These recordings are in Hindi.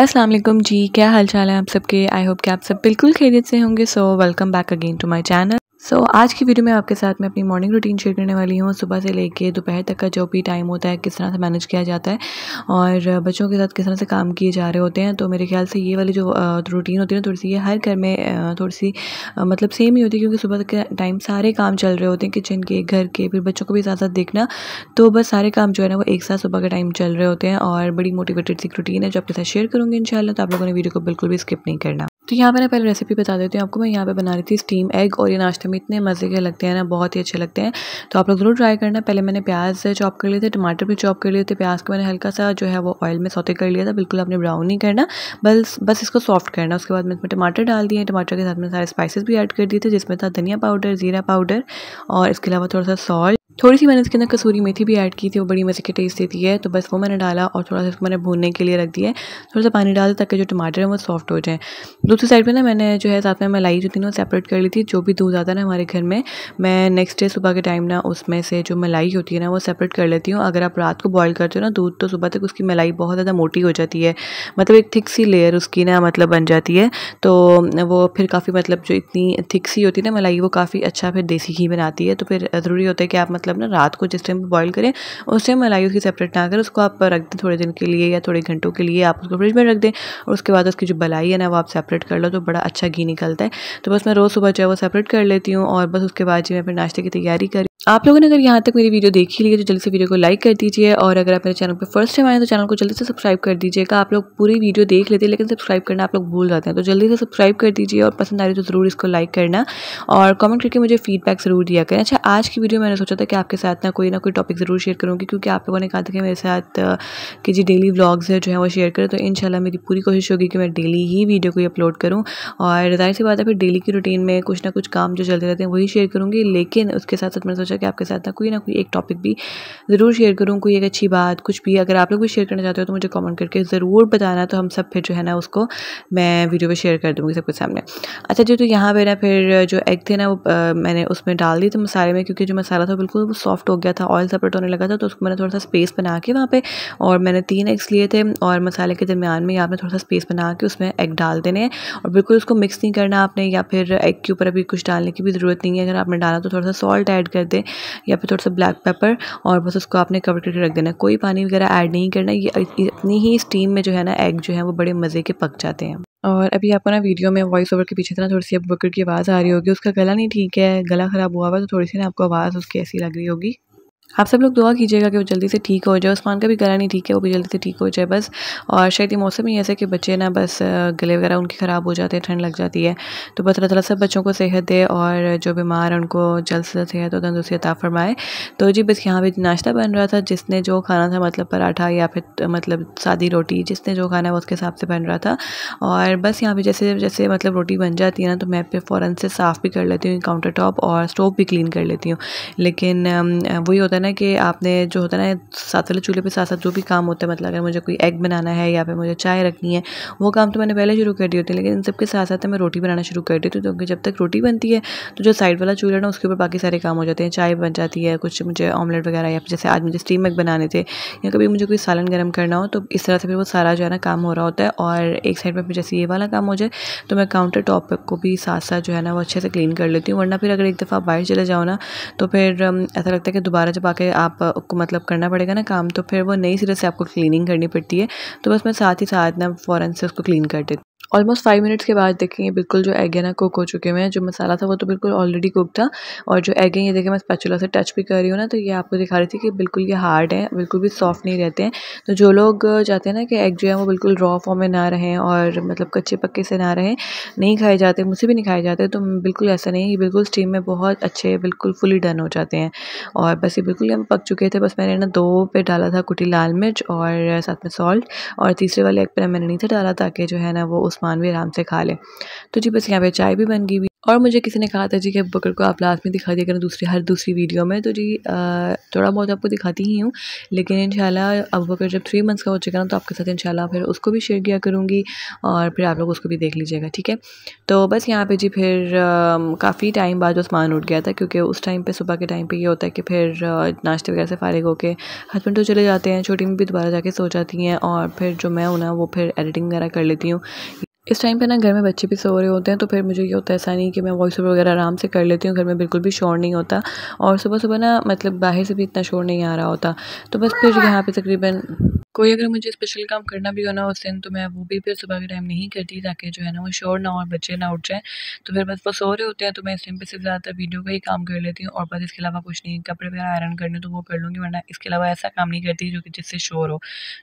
असलम जी क्या हाल चाल है आप सबके आई होप कि आप सब बिल्कुल खैरियत से होंगे so welcome back again to my channel so so, आज की वीडियो में आपके साथ मैं अपनी मॉर्निंग रूटीन शेयर करने वाली हूँ सुबह से लेके दोपहर तक का जो भी टाइम होता है किस तरह से मैनेज किया जाता है और बच्चों के साथ किस तरह से काम किए जा रहे होते हैं तो मेरे ख्याल से ये वाली जो रूटीन होती है ना थोड़ी सी ये हर घर में थोड़ी सी मतलब सेम ही होती है क्योंकि सुबह के टाइम सारे काम चल रहे होते हैं किचन के घर के फिर बच्चों को भी साथ साथ देखना तो बस सारे काम जो है ना वो एक साथ सुबह के टाइम चल रहे होते हैं और बड़ी मोटिवेटेड सी रूटीन है जो आपके साथ शेयर करूँगी इन तो आप लोगों ने वीडियो को बिल्कुल भी स्किप नहीं करना तो यहाँ पर ना पहले रेसिपी बता देती हूँ आपको मैं यहाँ पे बना रही थी स्टीम एग और ये नाश्ते में इतने मज़े के लगते हैं ना बहुत ही अच्छे लगते हैं तो आप लोग ज़रूर ट्राई करना पहले मैंने प्याज चॉप कर लिए थे टमाटर भी चॉप कर लिए थे प्याज को मैंने हल्का सा जो है वो ऑयल में सौते कर लिया था बिल्कुल आपने ब्राउन नहीं करना बस बस इसको सॉफ्ट करना उसके बाद मैं इसमें टमाटर डाल दिए टमाटर के साथ में सारे स्पाइसेस भी ऐड कर दिए थे जिसमें था धनिया पाउडर ज़ीरा पाउडर और इसके अलावा थोड़ा सा सॉल्ट थोड़ी सी मैंने इसके अंदर कसूरी मेथी भी ऐड की थी वो बड़ी मज़े की टेस्ट देती है तो बस वो मैंने डाला और थोड़ा सा मैंने भूनने के लिए रख दिया थोड़ा सा पानी डाल ताकि जो टमाटर हैं वो सॉफ्ट हो जाए दूसरी साइड पर ना मैंने जो है साथ में मलाई जो थी ना वो सेपरेट कर ली थी जो भी दूध आता है ना हमारे घर में मैं नेक्स्ट डे सुबह के टाइम ना उसमें से जो मलाई होती है ना वो सेपरेट कर लेती हूँ अगर आप रात को बॉयल करते हो ना दूध तो सुबह तक उसकी मलाई बहुत ज़्यादा मोटी हो जाती है मतलब एक थिक सी लेयर उसकी ना मतलब बन जाती है तो वो फिर काफ़ी मतलब जो इतनी थिक सी होती है ना मलाई वो काफ़ी अच्छा फिर देसी घी बनाती है तो फिर ज़रूरी होता है कि आप मतलब मतलब ना रात को जिस टाइम बॉयल करें उस टाइम मलाई उसकी सेपरेट ना करें उसको आप रख दें थोड़े दिन के लिए या थोड़े घंटों के लिए आप उसको फ्रिज में रख दें और उसके बाद उसकी जो बलाई है ना वो आप सेपरेट कर लो तो बड़ा अच्छा घी निकलता है तो बस मैं रोज़ सुबह जो है वो सेपरेट कर लेती हूँ और बस उसके बाद जो मैं अपने नाश्ते की तैयारी कर आप लोगों ने अगर यहाँ तक मेरी वीडियो देखी ली है तो जल्दी से वीडियो को लाइक कर दीजिए और अगर आप मेरे चैनल पर फर्स्ट टाइम आए तो चैनल को जल्दी से सब्सक्राइब कर दीजिएगा आप लोग पूरी वीडियो देख लेते हैं लेकिन सब्सक्राइब करना आप लोग भूल जाते हैं तो जल्दी से सब्सक्राइब कर दीजिए और पसंद आ रही तो ज़रूर इसको लाइक करना और कमेंट करके मुझे फीडबैक ज़रूर दिया करें अच्छा आज की वीडियो मैंने सोचा था कि आपके साथ ना कोई ना कोई टॉपिक ज़रूर शेयर करूँगी क्योंकि आप लोगों ने कहा था कि मेरे साथ कि जी डेली ब्लॉग्स है जो है वो शेयर करें तो इन मेरी पूरी कोशिश होगी कि मैं डेली ही वीडियो को अपलोड करूँ और जाहिर सी बात है फिर डेली की रूटीन में कुछ ना कुछ काम जो चलते रहते हैं वही शेयर करूँगी लेकिन उसके साथ साथ मैंने सोचा करके आपके साथ ना कोई ना कोई एक टॉपिक भी ज़रूर शेयर करूँ कोई एक अच्छी बात कुछ भी अगर आप लोग भी शेयर करना चाहते हो तो मुझे कॉमेंट करके ज़रूर बताना तो हम सब फिर जो है ना उसको मैं वीडियो पर शेयर कर दूँगी सबके सामने अच्छा जी तो यहाँ पर ना फिर जो एग थे ना वो मैंने उसमें डाल दी थे मसाले में क्योंकि जो मसाला था बिल्कुल वो सॉफ्ट हो गया था ऑयल सेपरेट होने लगा था तो उसको मैंने थोड़ा सा स्पेस बना के वहाँ पर और मैंने तीन एग्स लिए थे और मसाले के दरमियान में आपने थोड़ा सा स्पेस बना के उसमें एग डाल देने और बिल्कुल उसको मिक्स नहीं करना आपने या फिर एग के ऊपर अभी कुछ डालने की भी ज़रूरत नहीं है अगर आपने डाला तो थोड़ा सा सॉल्ट ऐड कर दें या फिर थोड़ा सा ब्लैक पेपर और बस उसको आपने कवर करके रख देना कोई पानी वगैरह ऐड नहीं करना ये इतनी ही स्टीम में जो है ना एग जो है वो बड़े मज़े के पक जाते हैं और अभी आपको ना वीडियो में वॉइस ओवर के पीछे से ना थोड़ी सी अब बकर की आवाज़ आ रही होगी उसका गला नहीं ठीक है गला ख़राब हुआ हुआ तो थोड़ी सी ना आपको आवाज़ उसकी ऐसी लग रही होगी आप सब लोग दुआ कीजिएगा कि वो जल्दी से ठीक हो जाए उस्मान का भी गला नहीं ठीक है वो भी जल्दी से ठीक हो जाए बस और शायद ये मौसम ही ऐसे कि बच्चे ना बस गले वगैरह उनके ख़राब हो जाते हैं ठंड लग जाती है तो बस अल्लाह ताला सब बच्चों को सेहत दे और जो बीमार है उनको जल्द से जल्द सेहत और तंदुरुस्ती अता फरमाए तो जी बस यहाँ पर नाश्ता बन रहा था जिसने जो खाना था मतलब पराठा या फिर मतलब सादी रोटी जिसने जो खाना है उसके हिसाब से बन रहा था और बस यहाँ पर जैसे जैसे मतलब रोटी बन जाती है ना तो मैं फिर फ़ौरन से साफ़ भी कर लेती हूँ काउंटर टॉप और स्टोव भी क्लीन कर लेती हूँ लेकिन वही होता है है ना कि आपने जो होता है ना साथ वाले चूल्हे पे साथ साथ जो भी काम होता है मतलब अगर मुझे कोई एग बनाना है या फिर मुझे चाय रखनी है वो काम तो मैंने पहले शुरू कर दिए होते हैं लेकिन इन सबके साथ साथ तो मैं रोटी बनाना शुरू कर दी थी तो क्योंकि जब तक रोटी बनती है तो जो साइड वाला चूल्हा ना उसके ऊपर बाकी सारे काम हो जाते हैं चाय बन जाती है कुछ मुझे ऑमलेट वगैरह या जैसे आज मुझे स्टीम एग बनाने थे या कभी मुझे कोई सालन गर्म करना हो तो इस तरह से फिर वो सारा जो है ना काम हो रहा होता है और एक साइड पर जैसे ये वाला काम हो जाए तो मैं काउंटर टॉप को भी साथ साथ जो है ना वो अच्छे से क्लीन कर लेती हूँ वरना फिर अगर एक दफ़ा बाहर चले जाओ ना तो फिर ऐसा लगता है कि दोबारा जब वाकई आपको मतलब करना पड़ेगा ना काम तो फिर वो नई सिरे से आपको क्लीनिंग करनी पड़ती है तो बस मैं साथ ही साथ ना फ़ौरन से उसको क्लीन कर देती ऑलमोस्ट फाइव मिनट्स के बाद देखें ये बिल्कुल जो एग है ना कुक हो चुके हैं जो मसाला था वो तो बिल्कुल ऑलरेडी कुक था और जो एग है ये देखें मैं स्पैचुला से टच भी कर रही हूँ ना तो ये आपको दिखा रही थी कि बिल्कुल ये हार्ड है बिल्कुल भी सॉफ्ट नहीं रहते हैं तो जो लोग चाहते हैं ना कि एग जो है वो बिल्कुल रॉ फॉर्म में ना रहें और मतलब कच्चे पक्के से ना रहें नहीं खाए जाते मुझसे भी नहीं खाए जाते तो बिल्कुल ऐसा नहीं बिल्कुल स्टीम में बहुत अच्छे बिल्कुल फुली डन हो जाते हैं और बस ये बिल्कुल हम पक चुके थे बस मैंने ना दो पे डाला था कुटी लाल मिर्च और साथ में सॉल्ट और तीसरे वाले एग पर मैंने नहीं था डाला ताकि जो है ना वो उस आसमान भी आराम से खा लें तो जी बस यहाँ पे चाय भी बन गई हुई और मुझे किसी ने कहा था जी कि अब बकर को आप लास्ट में दिखा दिया करें दूसरी हर दूसरी वीडियो में तो जी थोड़ा बहुत आपको दिखाती ही हूँ लेकिन शाला अब बकर जब थ्री मंथ्स का हो चुका ना तो आपके साथ इंशाल्लाह फिर उसको भी शेयर किया करूँगी और फिर आप लोग उसको भी देख लीजिएगा ठीक है तो बस यहाँ पर जी फिर काफ़ी टाइम बाद आसमान उठ गया था क्योंकि उस टाइम पर सुबह के टाइम पर यह होता है कि फिर नाश्ते वगैरह से फारिग होकर हस्बैंड तो चले जाते हैं छोटी में भी दोबारा जाके सो जाती हैं और फिर जो मैं हूँ ना वो फिर एडिटिंग वगैरह कर लेती हूँ इस टाइम पे ना घर में बच्चे भी सो रहे होते हैं तो फिर मुझे ये होता है ऐसा नहीं कि मैं वॉइस ओवर वगैरह आराम से कर लेती हूँ घर में बिल्कुल भी शोर नहीं होता और सुबह सुबह ना मतलब बाहर से भी इतना शोर नहीं आ रहा होता तो बस फिर हाँ। यहाँ पे तकरीबन कोई अगर मुझे स्पेशल काम करना भी हो ना उस दिन तो मैं वो भी फिर सुबह के टाइम नहीं करती ताकि जो है ना वो शोर ना और बच्चे ना उठ जाएँ तो फिर बस वो सो रहे होते हैं तो मैं इस टाइम पर सिर्फ ज़्यादातर वीडियो का ही काम कर लेती हूँ और बस इसके अलावा कुछ नहीं कपड़े वगैरह आयरन करने तो वो कर लूँगी वरना इसके अलावा ऐसा काम नहीं करती जो कि जिससे शोर हो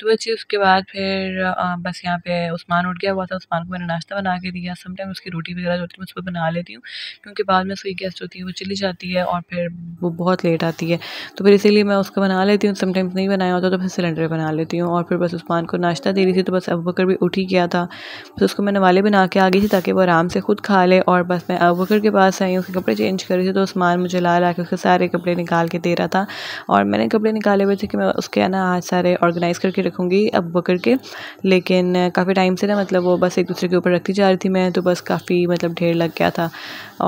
तो बच्चे उसके बाद फिर बस यहाँ पे उस्मान उठ गया हुआ था उस्मान को मैंने नाश्ता बना के दिया समटाइम उसकी रोटी वगैरह जो होती है मैं उसको बना लेती हूँ क्योंकि बाद में उसकी गेस्ट होती है वो चली जाती है और फिर वो बहुत लेट आती है तो फिर इसीलिए मैं उसको बना लेती हूँ समटाइम्स नहीं बनाया होता तो फिर सिलेंडर बना लेती देती हूँ और फिर बस उस्मान को नाश्ता दे रही थी तो बस अब बकर भी उठ ही गया था बस उसको मैं नवाले बना के आ गई थी ताकि वो आराम से खुद खा ले और बस मैं अब बकर के पास आई उसके कपड़े चेंज कर रही थी तो उस्मान मुझे ला ला के उसके सारे कपड़े निकाल के दे रहा था और मैंने कपड़े निकाले हुए थे कि मैं उसके ना आज सारे ऑर्गेनाइज़ करके रखूँगी अब बकर के लेकिन काफ़ी टाइम से ना मतलब वो बस एक दूसरे के ऊपर रखती जा रही थी मैं तो बस काफ़ी मतलब ढेर लग गया था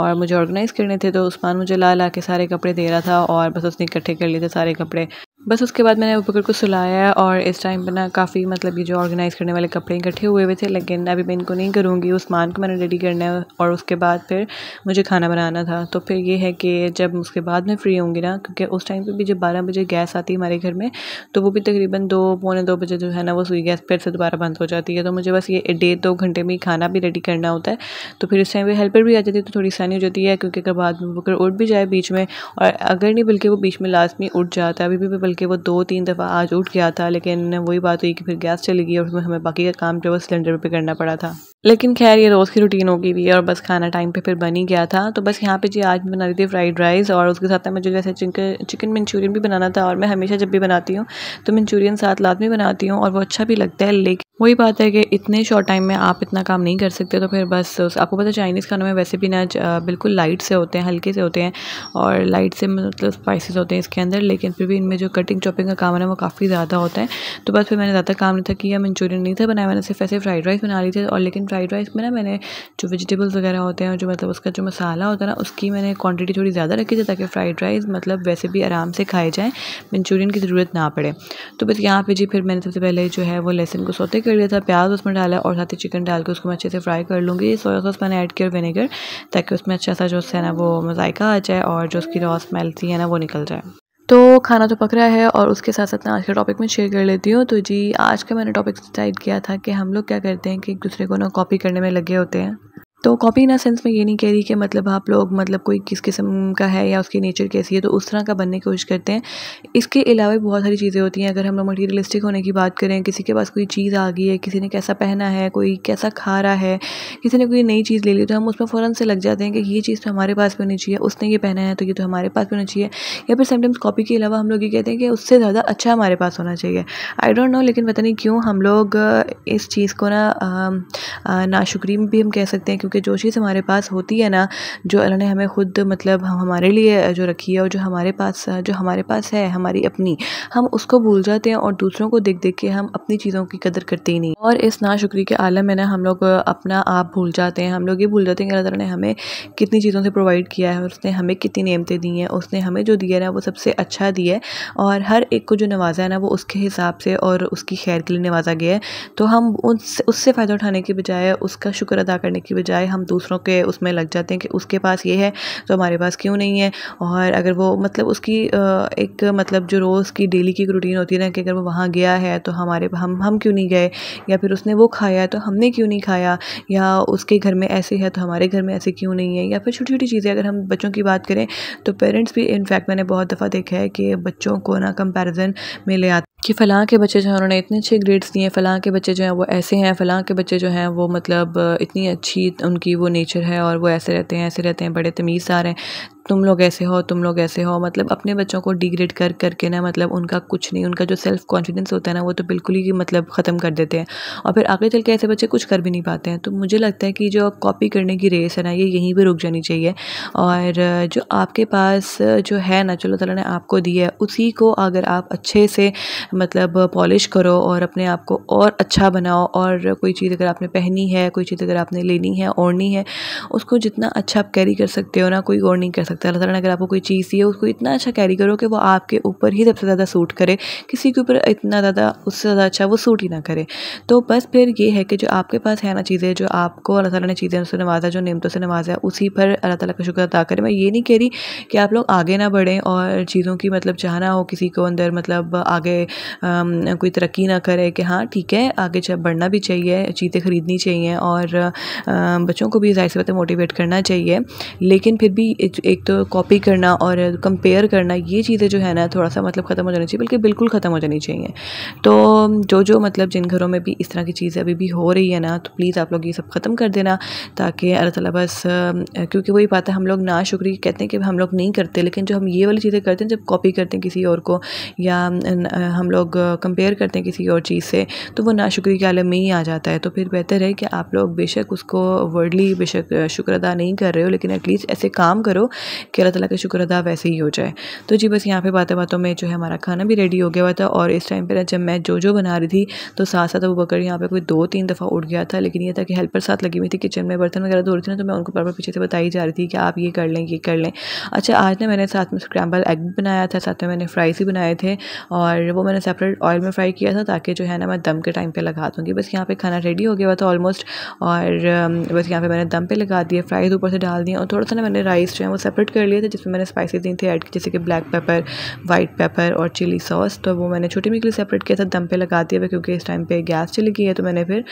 और मुझे ऑर्गेनाइज़ करने थे तो उस्मान मुझे ला ला के सारे कपड़े दे रहा था और बस उसने इकट्ठे कर लिए थे सारे कपड़े बस उसके बाद मैंने वो को सुलाया और इस टाइम पर ना काफ़ी मतलब ये जो ऑर्गेनाइज़ करने वाले कपड़े इकट्ठे हुए हुए थे लेकिन अभी मैं इनको नहीं करूँगी उस्मान को मैंने रेडी करना है और उसके बाद फिर मुझे खाना बनाना था तो फिर ये है कि जब उसके बाद मैं फ्री होंगी ना क्योंकि उस टाइम पर भी जब बारह बजे गैस आती है हमारे घर में तो वो भी तकरीबन दो पौने दो बजे जो है ना वो सुई गैस फिर से दोबारा बंद हो जाती है तो मुझे बस ये डेढ़ दो घंटे में खाना भी रेडी करना होता है तो फिर इस टाइम पर हेल्पर भी आ जाती है तो थोड़ी आसानी हो जाती है क्योंकि अगर बाद में बकर उठ भी जाए बीच में और अगर नहीं बल्कि वो बीच में लास्ट में उठ जाता है अभी भी बल्कि वो दो तीन दफ़ा आज उठ गया था लेकिन वही बात हुई कि फिर गैस चली गई और उसमें हमें बाकी का काम जो है सिलेंडर पे करना पड़ा था लेकिन खैर ये रोज़ की रूटीन होगी भी हुई है और बस खाना टाइम पे फिर बन ही गया था तो बस यहाँ पे जी आज बना रही थी फ्राइड राइस और उसके साथ में मुझे जैसे चिकन मंचूरियन भी बनाना था और मैं हमेशा जब भी बनाती हूँ तो मंचूरियन साथ लाद में बनाती हूँ और वो अच्छा भी लगता है लेकिन वही बात है कि इतने शॉर्ट टाइम में आप इतना काम नहीं कर सकते तो फिर बस आपको पता है चाइनीज़ खानों में वैसे भी ना बिल्कुल लाइट से होते हैं हल्के से होते हैं और लाइट से मतलब स्पाइसेस होते हैं इसके अंदर लेकिन फिर भी इनमें जो कटिंग चॉपिंग का काम है ना वो काफ़ी ज़्यादा होता है तो बस फिर मैंने ज़्यादा काम नहीं था किया मंचूरियन नहीं था बनाया मैंने सिर्फ ऐसे फ्राइड राइस बना ली थी और लेकिन फ्राइड राइस में ना मैंने जो वेजिटेबल्स वगैरह होते हैं जो मतलब उसका जो मसाला होता है ना उसकी मैंने क्वान्टिटी थोड़ी ज़्यादा रखी थी ताकि फ्राइड राइस मतलब वैसे भी आराम से खाए जाएँ मंचूरियन की ज़रूरत ना पड़े तो बस यहाँ पर जी फिर मैंने सबसे पहले जो है वो लहसन को सोते कर लिया था प्याज उसमें डाला और साथ ही चिकन डाल के उसको मैं अच्छे से फ्राई कर लूँगी सोया सॉस मैंने ऐड किया विनेगर ताकि उसमें अच्छा सा जो है ना वो मजायका आ जाए और जो उसकी रॉस स्मेल थी है ना वो निकल जाए तो खाना तो पक रहा है और उसके साथ साथ मैं आज के टॉपिक में शेयर कर लेती हूँ तो जी आज का मैंने टॉपिक डिसाइड किया था कि हम लोग क्या करते हैं कि एक दूसरे को ना कॉपी करने में लगे होते हैं तो कॉपी इन सेंस में ये नहीं कह रही कि मतलब आप लोग मतलब कोई किस किस्म का है या उसकी नेचर कैसी है तो उस तरह का बनने की कोशिश करते हैं इसके अलावा भी बहुत सारी चीज़ें होती हैं अगर हम लोग मटीरियलिस्टिक होने की बात करें किसी के पास कोई चीज़ आ गई है किसी ने कैसा पहना है कोई कैसा खा रहा है किसी ने कोई नई चीज़ ले ली तो हम उसमें फ़ौरन से लग जाते हैं कि ये चीज़ तो हमारे पास भी होनी चाहिए उसने ये पहना है तो ये तो हमारे पास भी होना चाहिए या फिर समटाइम्स कॉपी के अलावा हम लोग ये कहते हैं कि उससे ज़्यादा अच्छा हमारे पास होना चाहिए आई डोंट नो लेकिन पता नहीं क्यों हम लोग इस चीज़ को ना नाशुक्री भी हम कह सकते हैं क्योंकि जो चीज़ हमारे पास होती है ना जो अल्लाह ने हमें ख़ुद मतलब हम हमारे लिए जो रखी है और जो हमारे पास जो हमारे पास है हमारी अपनी हम उसको भूल जाते हैं और दूसरों को देख देख के हम अपनी चीज़ों की कदर करते ही नहीं और इस नाशुक्री के आलम में ना हम लोग अपना आप भूल जाते हैं हम लोग ये भूल जाते हैं कि अल्लाह ने हमें कितनी चीज़ों से प्रोवाइड किया है उसने हमें कितनी नियमतें दी हैं उसने हमें जो दिया ना वो सबसे अच्छा दिया है और हर एक को जो नवाजा है ना वो उसके हिसाब से और उसकी खैर के लिए नवाजा गया है तो हम उससे फ़ायदा उठाने के बजाय उसका शुक्र अदा करने की बजाय बजाय हम दूसरों के उसमें लग जाते हैं कि उसके पास ये है तो हमारे पास क्यों नहीं है और अगर वो मतलब उसकी एक मतलब जो रोज़ की डेली की रूटीन होती है ना कि अगर वो वहाँ गया है तो हमारे हम हम क्यों नहीं गए या फिर उसने वो खाया है तो हमने क्यों नहीं खाया या उसके घर में ऐसे है तो हमारे घर में ऐसे क्यों नहीं है या फिर छोटी छोटी चीज़ें अगर हम बच्चों की बात करें तो पेरेंट्स भी इनफैक्ट मैंने बहुत दफ़ा देखा है कि बच्चों को ना कंपेरिजन में ले आते कि फ़लाँ के बच्चे जो हैं उन्होंने इतने अच्छे ग्रेड्स दिए हैं फ़लाँ के बच्चे जो हैं वो ऐसे हैं फ़लाँ के बच्चे जो हैं वो मतलब इतनी अच्छी उनकी वो नेचर है और वो ऐसे रहते हैं ऐसे रहते हैं बड़े तमीज़ आ रहे हैं तुम लोग ऐसे हो तुम लोग ऐसे हो मतलब अपने बच्चों को डिग्रेड कर करके ना मतलब उनका कुछ नहीं उनका जो सेल्फ कॉन्फिडेंस होता है ना वो तो बिल्कुल ही मतलब ख़त्म कर देते हैं और फिर आगे चल के ऐसे बच्चे कुछ कर भी नहीं पाते हैं तो मुझे लगता है कि जो कॉपी करने की रेस है ना ये यहीं पर रुक जानी चाहिए और जो आपके पास जो है ना चलो तला ने आपको दिया है उसी को अगर आप अच्छे से मतलब पॉलिश करो और अपने आप को और अच्छा बनाओ और कोई चीज़ अगर आपने पहनी है कोई चीज़ अगर आपने लेनी है ओढ़नी है उसको जितना अच्छा आप कैरी कर सकते हो ना कोई और नहीं कर सकता सकता है ने अगर आपको कोई चीज़ चाहिए उसको इतना अच्छा कैरी करो कि वो आपके ऊपर ही सबसे ज़्यादा सूट करे किसी के ऊपर इतना ज़्यादा उससे ज़्यादा अच्छा वो सूट ही ना करे तो बस फिर ये है कि जो आपके पास है ना चीज़ें जो आपको अल्लाह तला ने चीज़ें उससे नवाजा जो नियमतों से नवाजा है उसी पर अल्लाह तला का शुक्र अदा करें मैं ये नहीं कह रही कि आप लोग आगे ना बढ़ें और चीज़ों की मतलब चाहना हो किसी को अंदर मतलब आगे कोई तरक्की ना करे कि हाँ ठीक है आगे बढ़ना भी चाहिए चीज़ें ख़रीदनी चाहिए और बच्चों को भी जाहिर सी मोटिवेट करना चाहिए लेकिन फिर भी एक एक तो कॉपी करना और कंपेयर करना ये चीज़ें जो है ना थोड़ा सा मतलब ख़त्म हो जानी चाहिए बल्कि बिल्कुल ख़त्म हो जानी चाहिए तो जो जो मतलब जिन घरों में भी इस तरह की चीज़ें अभी भी हो रही है ना तो प्लीज़ आप लोग ये सब ख़त्म कर देना ताकि अल्लाह ताला बस क्योंकि वही बात है हम लोग ना शुक्री कहते हैं कि हम लोग नहीं करते लेकिन जो हम ये वाली चीज़ें करते हैं जब कॉपी करते हैं किसी और को या हम लोग कंपेयर करते हैं किसी और चीज़ से तो वो नाशुक्री के आलम में ही आ जाता है तो फिर बेहतर है कि आप लोग बेशक उसको वर्डली बेशक शुक्र अदा नहीं कर रहे हो लेकिन एटलीस्ट ऐसे काम करो कि अल्लाह ताला का शुक्र अदा वैसे ही हो जाए तो जी बस यहाँ पे बातें बातों में जो है हमारा खाना भी रेडी हो गया हुआ था और इस टाइम पर जब मैं जो जो बना रही थी तो साथ साथ वो बकर यहाँ पर कोई दो तीन दफ़ा उठ गया था लेकिन यह था कि हेल्पर साथ लगी हुई थी किचन में बर्तन वगैरह धो रही थी ना तो मैं उनको बार पीछे से बताई जा रही थी कि आप ये कर लें ये कर लें अच्छा आज ना मैंने साथ में स्क्रैम्बल एग भी बनाया था साथ में मैंने फ्राइज ही बनाए थे और वो मैंने सेपरेट ऑयल में फ्राई किया था ताकि जो है ना मैं दम के टाइम पर लगा दूँगी बस यहाँ पर खाना रेडी हो गया हुआ था ऑलमोस्ट और बस यहाँ पर मैंने दम पर लगा दिया फ्राइज ऊपर से डाल दिए और थोड़ा सा ना मैंने राइस जो है वो सेपरेट सेपरेट कर लिया था जिसमें मैंने स्पाइसी दी थी ऐड की जैसे कि ब्लैक पेपर वाइट पेपर और चिली सॉस तो वो मैंने छोटी मी के लिए सेपरेट किया था दम पे लगा दिया क्योंकि इस टाइम पे गैस चली गई है तो मैंने फिर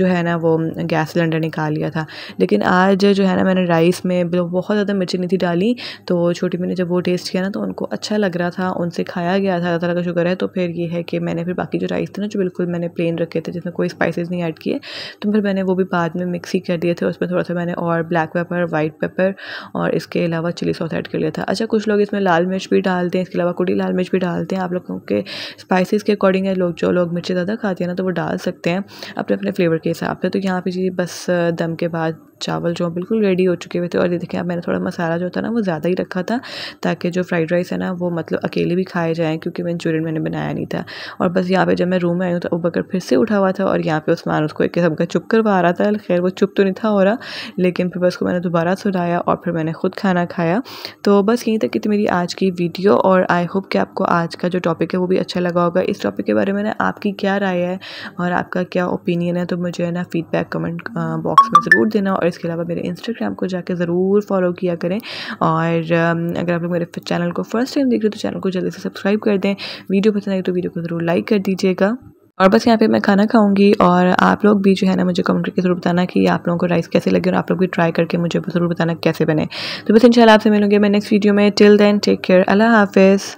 जो है ना वो गैस सिलेंडर निकाल लिया था लेकिन आज जो है ना मैंने राइस में बहुत ज़्यादा मिर्ची नहीं थी डाली तो छोटी मैंने जब वो टेस्ट किया ना तो उनको अच्छा लग रहा था उनसे खाया गया था तरह का शुगर है तो फिर ये है कि मैंने फिर बाकी जो राइस थे ना जो बिल्कुल मैंने प्लेन रखे थे जिसमें कोई स्पाइसिस नहीं ऐड किए तो फिर मैंने वो भी बाद में मिक्स ही कर दिए थे उसमें थोड़ा सा मैंने और ब्लैक पेपर वाइट पेपर और इसके अलावा चिली सॉस ऐड कर लिया था अच्छा कुछ लोग इसमें लाल मिर्च भी डालते हैं इसके अलावा कुटी लाल मिर्च भी डालते हैं आप लोगों के स्पाइसिस के अकॉर्डिंग है लोग जो लोग मिर्ची ज़्यादा खाते हैं ना तो वो डाल सकते हैं अपने अपने फ्लेवर के हिसाब से तो यहाँ पे जी बस दम के बाद चावल जो बिल्कुल रेडी हो चुके हुए थे और ये देखिए अब मैंने थोड़ा मसाला जो था ना वो ज़्यादा ही रखा था ताकि जो फ्राइड राइस है ना वो मतलब अकेले भी खाए जाएँ क्योंकि मंचूरियन मैंने बनाया नहीं था और बस यहाँ पर जब मैं रूम में आई हूँ तो अबू बकर फिर से उठा हुआ था और यहाँ पर उसमान उसको एक किस्म का चुप करवा रहा था खैर वो चुप तो नहीं था हो रहा लेकिन फिर बस को मैंने दोबारा सुनाया और फिर मैंने खुद खाना खाया तो बस यहीं तक कितनी मेरी आज की वीडियो और आई होप कि आपको आज का जो टॉपिक है वो भी अच्छा लगा होगा इस टॉपिक के बारे में ना आपकी क्या राय है और आपका क्या ओपिनियन है तो मुझे ना फीडबैक कमेंट बॉक्स में ज़रूर देना और और इसके अलावा मेरे इंस्टाग्राम को जाकर ज़रूर फॉलो किया करें और um, अगर आप लोग मेरे चैनल को फर्स्ट टाइम देख रहे हो तो चैनल को जल्दी से सब्सक्राइब कर दें वीडियो पसंद आई तो वीडियो को ज़रूर लाइक कर दीजिएगा और बस यहाँ पे मैं खाना खाऊंगी और आप लोग भी जो है ना मुझे कमेंट करके ज़रूर बताना कि आप लोगों को राइस कैसे लगे और आप लोग भी ट्राई करके मुझे ज़रूर बताना कैसे बने तो बस इंशाल्लाह आपसे मिलूंगी मैं नेक्स्ट वीडियो में टिल देन टेक केयर अल्लाह हाफिज़